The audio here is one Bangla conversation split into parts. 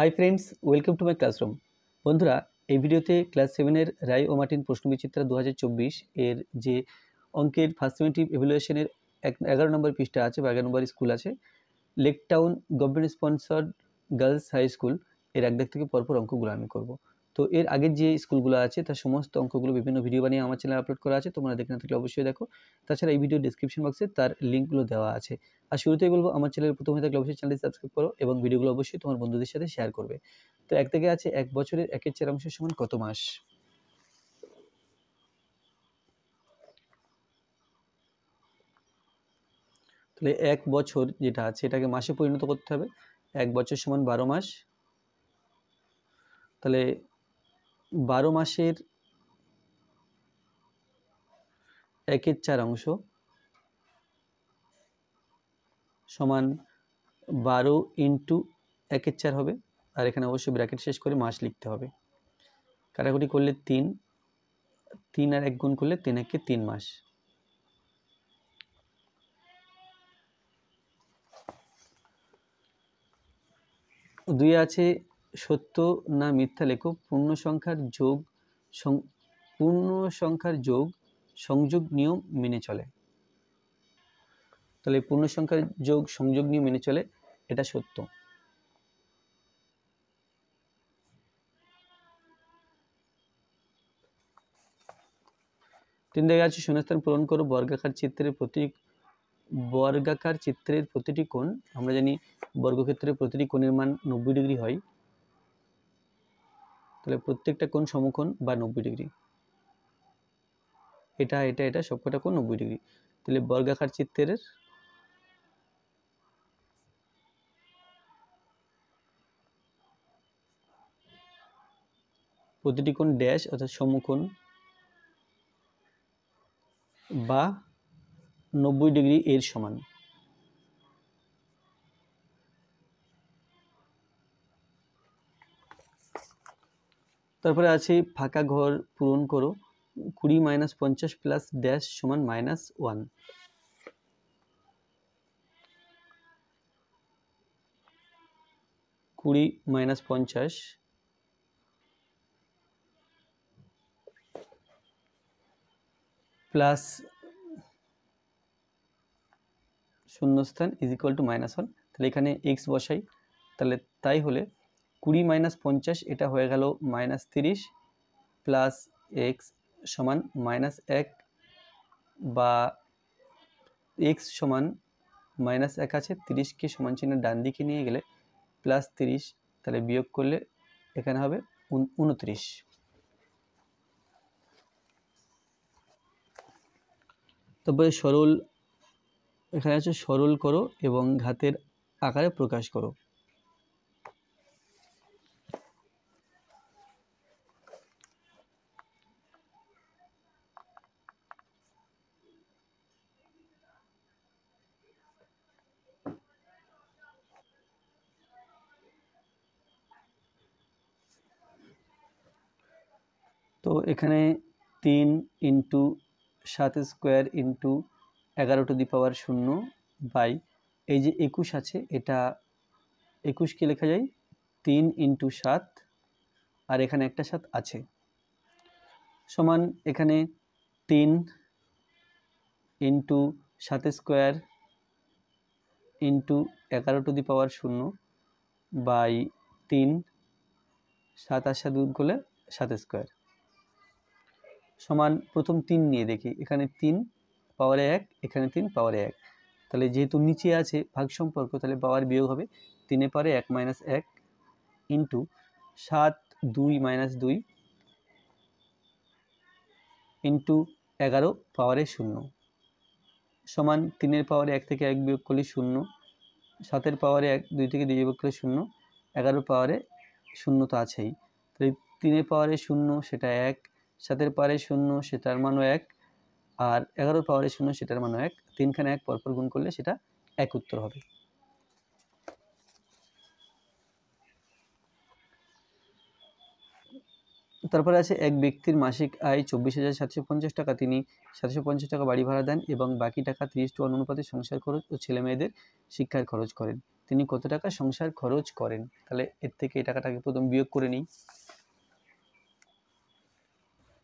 high friends welcome to my classroom বন্ধুরা এই ভিডিওতে ক্লাস সেভেনের রায় ও মার্টিন প্রশ্নবিচিত্রা দু এর যে অঙ্কের ফার্স্ট সেমেটিভ এভ্যালুয়েশনের এক এগারো নম্বর পৃষ্ঠা আছে বা এগারো নম্বর স্কুল আছে Lake Town government sponsored girls high school এর একদিক থেকে পরপর অঙ্কগুলো আমি করবো তো এর আগের যে স্কুলগুলো আছে তার সমস্ত অঙ্কগুলো বিভিন্ন ভিডিও বানিয়ে আমার চ্যানেলে আপলোড করা আছে তোমরা দেখে না থাকলে অবশ্যই দেখো তাছাড়া এই ভিডিও ডিসক্রিপশন বক্সে তার লিঙ্কগুলো দেওয়া আছে আর শুরুতেই বলবো আমার চ্যানেল প্রথম হয়ে থাকলে অবশ্যই চ্যানেলটি সাবস্ক্রাইব করো এবং ভিডিওগুলো অবশ্যই তোমার বন্ধুদের সাথে শেয়ার করবে তো এক থেকে আছে এক বছরের একের চার অংশের সমান কত মাস তাহলে এক বছর যেটা আছে এটাকে মাসে পরিণত করতে হবে এক বছর সমান বারো মাস তাহলে বারো মাসের একের চার অংশ সমান বারো ইন্টু একের চার হবে আর এখানে অবশ্যই ব্র্যাকেট শেষ করে মাস লিখতে হবে কাটাকুটি করলে তিন তিন আর এক গুণ করলে তিন একে তিন মাস দুই আছে সত্য না মিথ্যা লেখো পূর্ণ সংখ্যার যোগ পূর্ণ সংখ্যার যোগ সংযোগ নিয়ম মেনে চলে তাহলে পূর্ণ সংখ্যার যোগ সংযোগ নিয়ম মেনে চলে এটা সত্য তিন জায়গায় যাচ্ছে শূন্যস্থান পূরণ করো বর্গাকার চিত্রের প্রতি বর্গাকার চিত্রের প্রতিটি কোণ আমরা জানি বর্গক্ষেত্রের প্রতিটি কোণের মান নব্বই ডিগ্রি হয় তাহলে প্রত্যেকটা কোণ সমকোণ বা নব্বই ডিগ্রি এটা এটা এটা সবকটা কোণ নব্বই ডিগ্রি তাহলে বর্গাকার চিত্রের প্রতিটি কোণ ড্যাশ অর্থাৎ সমকোণ বা নব্বই ডিগ্রি এর সমান তারপরে আছে ফাঁকা ঘর পূরণ করো কুড়ি মাইনাস পঞ্চাশ প্লাস ড্যাশ সমান মাইনাস ওয়ান কুড়ি মাইনাস পঞ্চাশ প্লাস শূন্যস্থান is equal to minus one তাহলে এখানে এক্স বসাই তাহলে তাই হলে কুড়ি মাইনাস পঞ্চাশ এটা হয়ে গেল মাইনাস তিরিশ প্লাস এক্স সমান মাইনাস এক বা এক্স সমান মাইনাস এক আছে তিরিশকে সমান চিহ্ন ডান দিকে নিয়ে গেলে প্লাস তিরিশ তাহলে বিয়োগ করলে এখানে হবে উনত্রিশ তারপরে সরল এখানে আছে সরল করো এবং ঘাতের আকারে প্রকাশ করো তো এখানে তিন ইন্টু সাত স্কোয়ার ইন্টু এগারো টু দি পাওয়ার শূন্য বাই এই যে একুশ আছে এটা একুশকে লেখা যায় তিন ইন্টু সাত আর এখানে একটা সাত আছে সমান এখানে তিন ইন্টু সাত স্কোয়ার ইন্টু এগারো টু দি পাওয়ার শূন্য বাই তিন সাত আর সাত গুণ করলে সাত স্কোয়ার সমান প্রথম তিন নিয়ে দেখি এখানে তিন পাওয়ারে এক এখানে তিন পাওয়ারে এক তাহলে যেহেতু নিচে আছে ভাগ সম্পর্ক তাহলে পাওয়ার বিয়োগ হবে তিনে পারে এক মাইনাস এক ইন্টু সাত দুই মাইনাস দুই ইন্টু এগারো পাওয়ারে শূন্য সমান তিনের পাওয়ারে এক থেকে এক বিয়োগ করলে শূন্য সাতের পাওয়ারে এক দুই থেকে দুই বিয়োগ করলে শূন্য এগারো পাওয়ারে শূন্য তো আছেই তাহলে তিনের পাওয়ারে শূন্য সেটা এক সাতের পারে শূন্য সেটার মানও এক আর এগারো পাওয়ারে শূন্য সেটার মানও এক তিনখানে এক পরপর গুণ করলে সেটা এক উত্তর হবে তারপরে আছে এক ব্যক্তির মাসিক আয় চব্বিশ হাজার সাতশো পঞ্চাশ টাকা তিনি সাতশো পঞ্চাশ টাকা বাড়ি ভাড়া দেন এবং বাকি টাকা ত্রিশ টু অনুপাতে সংসার খরচ ও ছেলে মেয়েদের শিক্ষার খরচ করেন তিনি কত টাকা সংসার খরচ করেন তাহলে এর থেকে এই টাকাটাকে প্রথম বিয়োগ করে নিই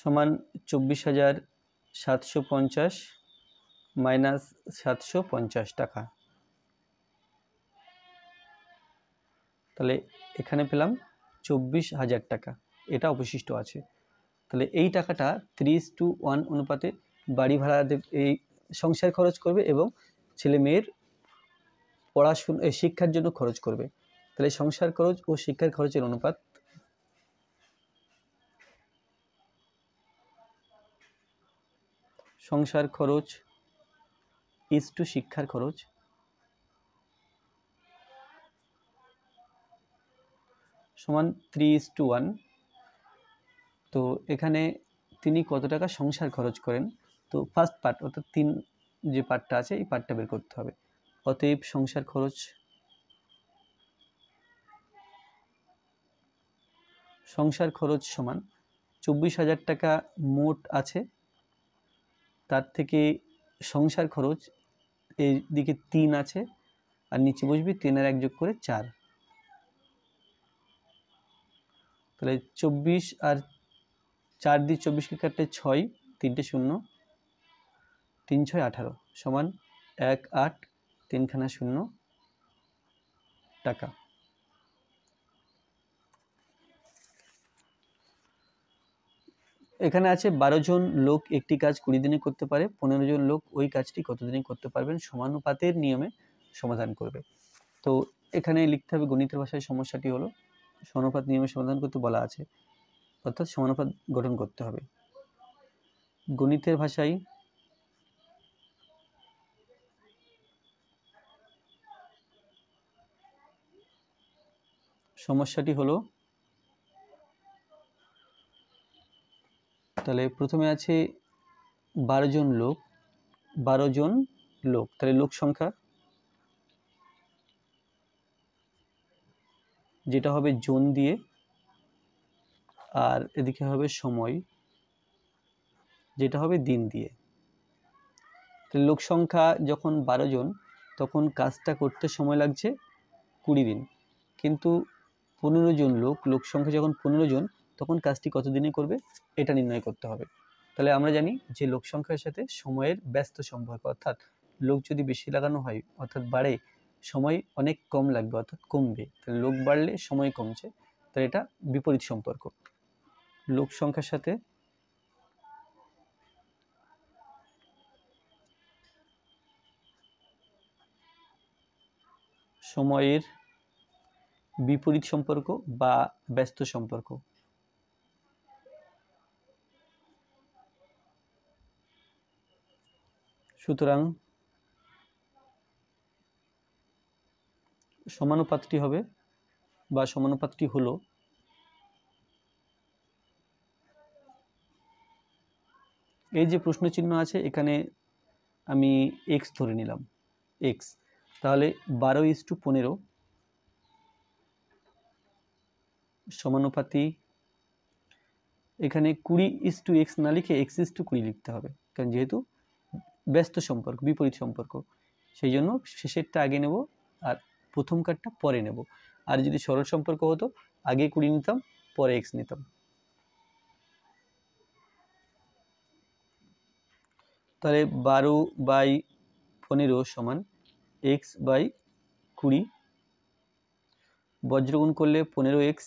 সমান চব্বিশ হাজার সাতশো পঞ্চাশ মাইনাস সাতশো পঞ্চাশ টাকা তাহলে এখানে পেলাম চব্বিশ হাজার টাকা এটা অবশিষ্ট আছে তাহলে এই টাকাটা ত্রিশ টু ওয়ান অনুপাতে বাড়ি ভাড়া এই সংসার খরচ করবে এবং ছেলে মেয়ের পড়াশুনো শিক্ষার জন্য খরচ করবে তাহলে সংসার খরচ ও শিক্ষার খরচের অনুপাত সংসার খরচ ইস টু শিক্ষার খরচ সমান থ্রি ইস টু ওয়ান তো এখানে তিনি কত টাকা সংসার খরচ করেন তো ফার্স্ট পার্ট অর্থাৎ তিন যে পার্টটা আছে এই পার্টটা বের করতে হবে অতএব সংসার খরচ সংসার খরচ সমান চব্বিশ হাজার টাকা মোট আছে তার থেকে সংসার খরচ এই দিকে তিন আছে আর নিচে বসবি তিন আর এক যোগ করে চার তাহলে চব্বিশ আর চার দিয়ে চব্বিশকে কাটলে ছয় তিনটে শূন্য তিন ছয় আঠারো সমান এক আট তিনখানা শূন্য টাকা এখানে আছে বারো জন লোক একটি কাজ কুড়ি দিনে করতে পারে পনেরো জন লোক ওই কাজটি কতদিনে করতে পারবেন সমানুপাতের নিয়মে সমাধান করবে তো এখানে লিখতে হবে গণিতের ভাষায় সমস্যাটি হলো সমানুপাত নিয়মে সমাধান করতে বলা আছে অর্থাৎ সমানুপাত গঠন করতে হবে গণিতের ভাষায় সমস্যাটি হলো তাহলে প্রথমে আছে বারো জন লোক বারো জন লোক তাহলে লোক সংখ্যা যেটা হবে জোন দিয়ে আর এদিকে হবে সময় যেটা হবে দিন দিয়ে তাহলে লোক সংখ্যা যখন বারো জন তখন কাজটা করতে সময় লাগছে কুড়ি দিন কিন্তু পনেরো জন লোক লোক সংখ্যা যখন পনেরো জন তখন কাজটি কত দিনে করবে এটা নির্ণয় করতে হবে তাহলে আমরা জানি যে লোক সংখ্যার সাথে সময়ের ব্যস্ত সম্পর্ক অর্থাৎ লোক যদি বেশি লাগানো হয় অর্থাৎ বাড়ে সময় অনেক কম লাগবে অর্থাৎ কমবে তাহলে লোক বাড়লে সময় কমছে তাহলে এটা বিপরীত সম্পর্ক লোক সংখ্যার সাথে সময়ের বিপরীত সম্পর্ক বা ব্যস্ত সম্পর্ক সুতরাং সমানুপাতটি হবে বা সমানুপাতটি হলো এই যে প্রশ্ন চিহ্ন আছে এখানে আমি এক্স ধরে নিলাম এক্স তাহলে বারো ইস টু পনেরো সমানুপাতি এখানে কুড়ি ইস টু এক্স না লিখে এক্স ইস টু কুড়ি লিখতে হবে কারণ যেহেতু ব্যস্ত সম্পর্ক বিপরীত সম্পর্ক সেই জন্য শেষেরটা আগে নেব আর প্রথম কার্ডটা পরে নেব আর যদি সরল সম্পর্ক হতো আগে কুড়ি নিতাম পরে এক্স নিতাম তাহলে বারো বাই পনেরো সমান এক্স বাই কুড়ি বজ্রগুণ করলে পনেরো এক্স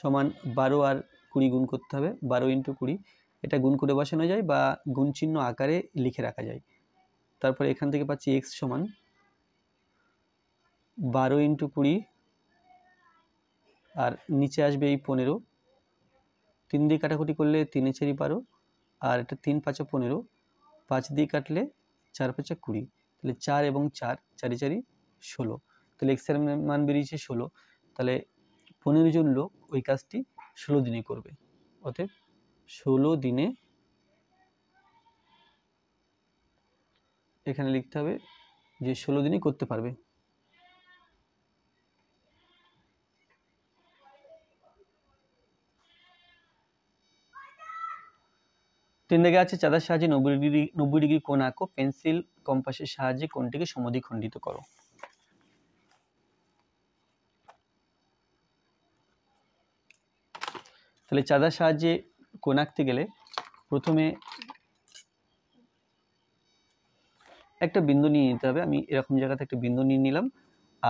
সমান বারো আর কুড়ি গুণ করতে হবে বারো ইন্টু কুড়ি এটা গুণ করে বসানো যায় বা গুণ চিহ্ন আকারে লিখে রাখা যায় তারপরে এখান থেকে পাচ্ছি এক্স সমান বারো ইন্টু কুড়ি আর নিচে আসবে এই পনেরো তিন দিয়ে কাটাকুটি করলে তিনে চারি বারো আর এটা তিন পাঁচে পনেরো পাঁচ দিয়ে কাটলে চার পাঁচে কুড়ি তাহলে চার এবং চার চারি চারি ষোলো তাহলে এক্সের মান বেরিয়েছে ষোলো তাহলে পনেরো জন লোক ওই কাজটি ষোলো দিনে করবে অতএব ষোলো দিনে এখানে লিখতে হবে যে ষোলো দিনই করতে পারবে তিন দাগে আছে চাঁদার সাহায্যে নব্বই ডিগ্রি নব্বই ডিগ্রি কোন আঁকো পেন্সিল কম্পাসের সাহায্যে কোনটিকে কোণটিকে খণ্ডিত করো তাহলে চাঁদার সাহায্যে কোন আঁকতে গেলে প্রথমে একটা বিন্দু নিয়ে নিতে হবে আমি এরকম জায়গাতে একটা বিন্দু নিয়ে নিলাম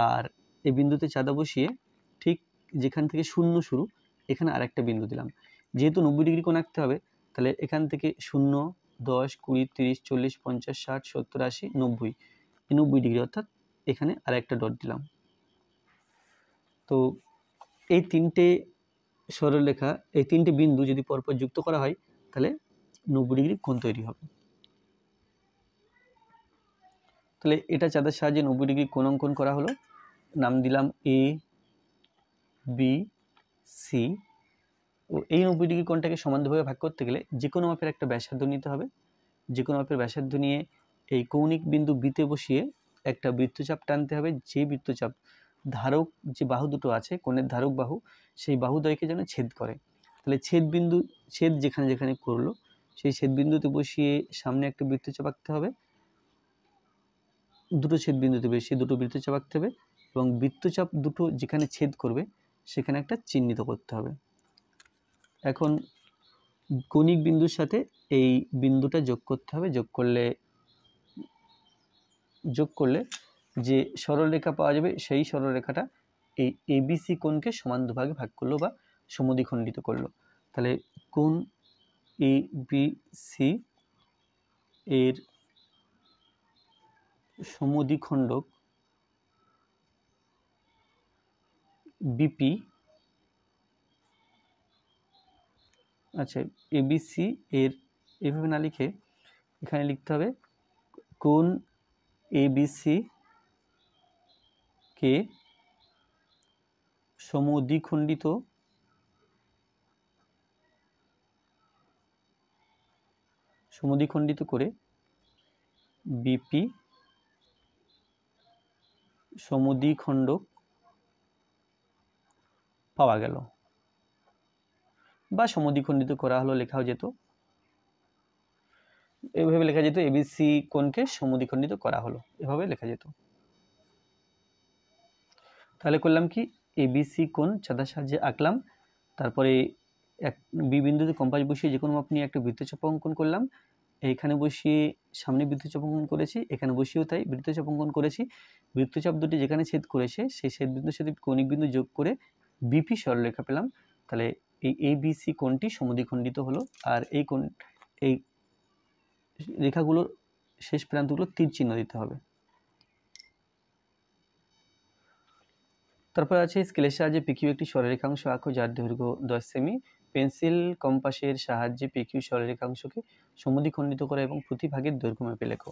আর এই বিন্দুতে চাঁদা বসিয়ে ঠিক যেখান থেকে শূন্য শুরু এখানে আর একটা বিন্দু দিলাম যেহেতু নব্বই ডিগ্রি কোন আঁকতে হবে তাহলে এখান থেকে শূন্য দশ কুড়ি তিরিশ চল্লিশ পঞ্চাশ ষাট সত্তর আশি নব্বই নব্বই ডিগ্রি অর্থাৎ এখানে আর একটা ডট দিলাম তো এই তিনটে সরলরেখা এই তিনটি বিন্দু যদি পরপর যুক্ত করা হয় তাহলে নব্বই ডিগ্রি কোণ তৈরি হবে তাহলে এটা চাঁদের সাহায্যে নব্বই ডিগ্রি কোণ অঙ্কন করা হলো নাম দিলাম এ বি সি ও এই নব্বই ডিগ্রি কোণটাকে সমানভাবে ভাগ করতে গেলে যে কোনো মাপের একটা ব্যাসার্ধ নিতে হবে যে কোনো মাপের ব্যাসার্ধ নিয়ে এই কৌণিক বিন্দু বিতে বসিয়ে একটা বৃত্তচাপ টানতে হবে যে বৃত্তচাপ ধারক যে বাহু দুটো আছে কোণের ধারক বাহু সেই বাহুদ্বয়কে যেন ছেদ করে তাহলে ছেদ বিন্দু ছেদ যেখানে যেখানে করলো সেই ছেদ বিন্দুতে বসিয়ে সামনে একটা বৃত্ত চাপাকতে হবে দুটো ছেদ বিন্দুতে বসিয়ে দুটো বৃত্ত চাপাকতে হবে এবং বৃত্তচাপ দুটো যেখানে ছেদ করবে সেখানে একটা চিহ্নিত করতে হবে এখন কণিক বিন্দুর সাথে এই বিন্দুটা যোগ করতে হবে যোগ করলে যোগ করলে যে সরলরেখা পাওয়া যাবে সেই সরলরেখাটা এই এবিসি কোণকে সমান দুভাগে ভাগ করলো বা সমদ্বিখণ্ডিত করলো তাহলে কোন এ বি সি এর সমদ্বিখণ্ডক বিপি আচ্ছা এবিসি এর এভাবে না লিখে এখানে লিখতে হবে কোন এবিসি কে সমদ্বিখণ্ডিত সমদ্বিখণ্ডিত করে বিপি সমদ্বিখণ্ডক পাওয়া গেল বা সমদ্বিখণ্ডিত করা হলো লেখাও যেত এভাবে লেখা যেত এবিসি কোণকে সমদ্বিখণ্ডিত করা হলো এভাবে লেখা যেত তাহলে করলাম কি সি কোন ছাদার সাহায্যে আঁকলাম তারপরে এক বি বিন্দুতে কম্পাস বসিয়ে যে কোনো আপনি একটা একটা বৃত্তচাপ অঙ্কন করলাম এইখানে বসিয়ে সামনে বৃত্তচাপ অঙ্কন করেছি এখানে বসিয়েও তাই বৃত্তচাপ অঙ্কন করেছি বৃত্তচাপ দুটি যেখানে ছেদ করেছে সেই ছেদ বিন্দুর সাথে কৌণিক বিন্দু যোগ করে বিপি সরলরেখা পেলাম তাহলে এই এ সি কোনটি সমদ্বিখণ্ডিত হলো আর এই কোন এই রেখাগুলোর শেষ প্রান্তগুলো তীর চিহ্ন দিতে হবে তারপর আছে স্কেলের সাহায্যে পিকিউ একটি সরলরেখাংশ আঁকো যার দৈর্ঘ্য দশ সেমি পেন্সিল কম্পাসের সাহায্যে পিকিউ সরলরেখাংশকে খণ্ডিত করা এবং প্রতি ভাগের দৈর্ঘ্য মেপে লেখো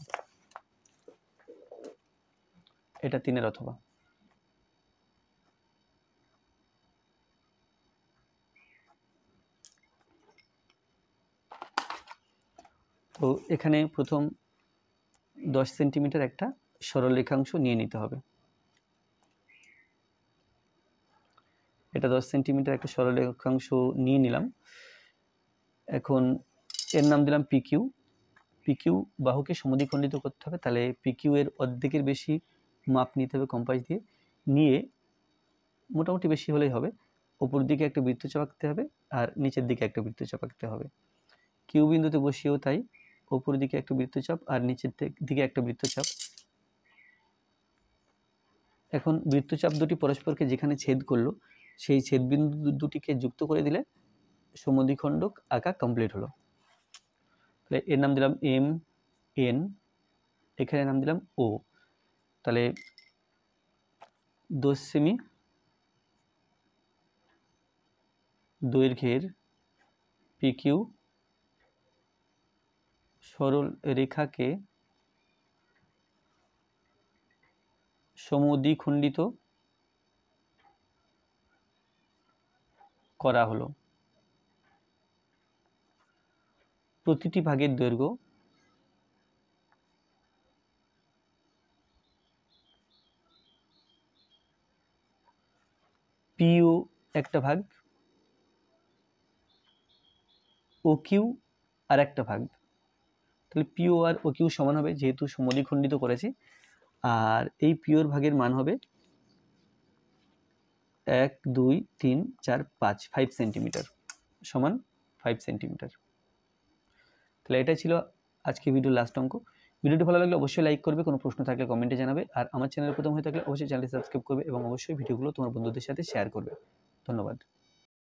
এটা তিনের অথবা তো এখানে প্রথম দশ সেন্টিমিটার একটা সরলরেখাংশ নিয়ে নিতে হবে এটা দশ সেন্টিমিটার একটা সরলরেখাংশ নিয়ে নিলাম এখন এর নাম দিলাম পিকিউ পিকিউ বাহুকে সমধিখণ্ডিত করতে হবে তাহলে পিকিউ এর অর্ধেকের বেশি মাপ নিতে হবে কম্পাস দিয়ে নিয়ে মোটামুটি বেশি হলেই হবে ওপর দিকে একটা বৃত্ত চাপাকতে হবে আর নিচের দিকে একটা বৃত্ত চাপাকতে হবে কিউ বিন্দুতে বসিয়েও তাই ওপর দিকে একটা বৃত্তচাপ আর নিচের দিকে একটা বৃত্তচাপ এখন বৃত্তচাপ দুটি পরস্পরকে যেখানে ছেদ করলো সেই ছেদবিন্দু দুটিকে যুক্ত করে দিলে সমদ্বিখণ্ডক আঁকা কমপ্লিট হলো তাহলে এর নাম দিলাম এম এন এখানে নাম দিলাম ও তাহলে দশ সেমি দৈর্ঘ্যের পিকিউ সরল রেখাকে সমদ্বিখণ্ডিত করা হলো প্রতিটি ভাগের দৈর্ঘ্য পিও একটা ভাগ ও কিউ আর একটা ভাগ তাহলে পিও আর ও কিউ সমান হবে যেহেতু সমদ্বিখণ্ডিত করেছে আর এই পিওর ভাগের মান হবে এক দুই তিন চার পাঁচ ফাইভ সেন্টিমিটার সমান ফাইভ সেন্টিমিটার তাহলে এটাই ছিল আজকে ভিডিও লাস্ট অঙ্ক ভিডিওটি ভালো লাগলে অবশ্যই লাইক করবে কোনো প্রশ্ন থাকলে কমেন্টে জানাবে আর আমার চ্যানেল প্রথম হয়ে থাকলে অবশ্যই চ্যানেলটি সাবস্ক্রাইব করবে এবং অবশ্যই ভিডিওগুলো তোমার বন্ধুদের সাথে শেয়ার করবে ধন্যবাদ